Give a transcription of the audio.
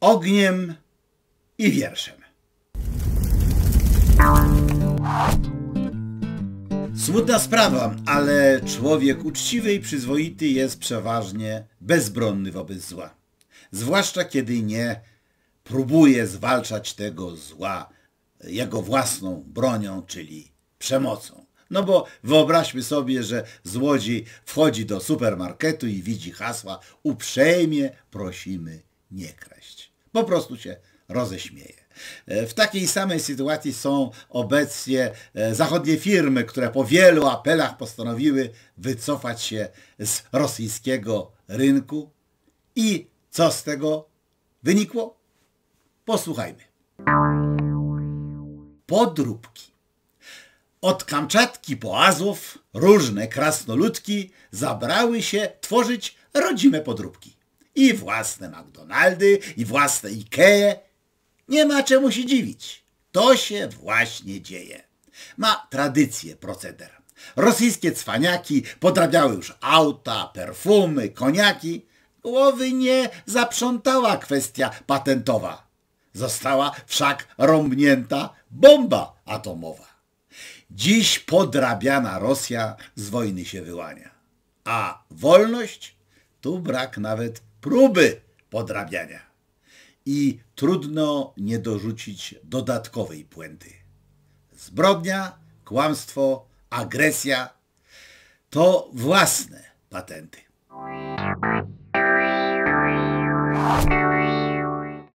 ogniem i wierszem. Smutna sprawa, ale człowiek uczciwy i przyzwoity jest przeważnie bezbronny wobec zła. Zwłaszcza kiedy nie próbuje zwalczać tego zła jego własną bronią, czyli przemocą. No bo wyobraźmy sobie, że złodziej wchodzi do supermarketu i widzi hasła uprzejmie prosimy nie kraść. Po prostu się roześmieje. E, w takiej samej sytuacji są obecnie e, zachodnie firmy, które po wielu apelach postanowiły wycofać się z rosyjskiego rynku. I co z tego wynikło? Posłuchajmy. Podróbki. Od Kamczatki po Azów różne krasnoludki zabrały się tworzyć rodzime podróbki. I własne McDonaldy, i własne Ikee. Nie ma czemu się dziwić. To się właśnie dzieje. Ma tradycję proceder. Rosyjskie cwaniaki podrabiały już auta, perfumy, koniaki. Głowy nie zaprzątała kwestia patentowa. Została wszak rąbnięta bomba atomowa. Dziś podrabiana Rosja z wojny się wyłania. A wolność? Tu brak nawet próby podrabiania. I trudno nie dorzucić dodatkowej puenty. Zbrodnia, kłamstwo, agresja to własne patenty.